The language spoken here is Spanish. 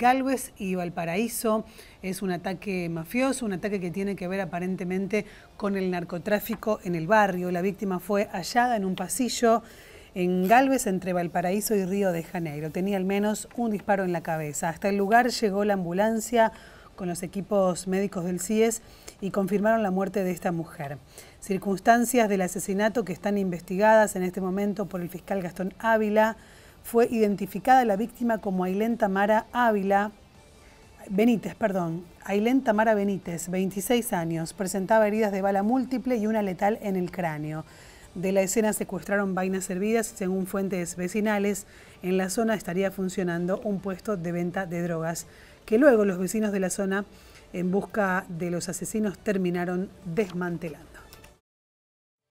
Galvez y Valparaíso. Es un ataque mafioso, un ataque que tiene que ver aparentemente con el narcotráfico en el barrio. La víctima fue hallada en un pasillo en Galvez entre Valparaíso y Río de Janeiro. Tenía al menos un disparo en la cabeza. Hasta el lugar llegó la ambulancia con los equipos médicos del CIES y confirmaron la muerte de esta mujer. Circunstancias del asesinato que están investigadas en este momento por el fiscal Gastón Ávila fue identificada la víctima como Ailén Tamara Ávila Benítez, perdón, Tamara Benítez, 26 años, presentaba heridas de bala múltiple y una letal en el cráneo. De la escena secuestraron vainas hervidas según fuentes vecinales, en la zona estaría funcionando un puesto de venta de drogas, que luego los vecinos de la zona, en busca de los asesinos, terminaron desmantelando.